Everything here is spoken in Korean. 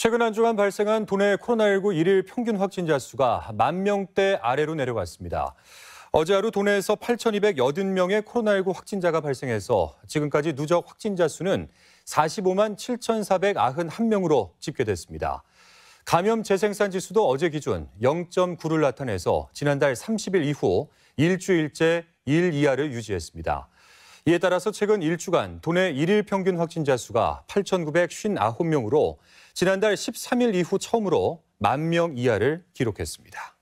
최근 한 주간 발생한 도내 코로나19 일일 평균 확진자 수가 만 명대 아래로 내려갔습니다. 어제 하루 도내에서 8,280명의 코로나19 확진자가 발생해서 지금까지 누적 확진자 수는 45만 7,491명으로 집계됐습니다. 감염 재생산 지수도 어제 기준 0.9를 나타내서 지난달 30일 이후 일주일째 1 이하를 유지했습니다. 이에 따라서 최근 1주간 도내 1일 평균 확진자 수가 8,959명으로 지난달 13일 이후 처음으로 만 명 이하를 기록했습니다.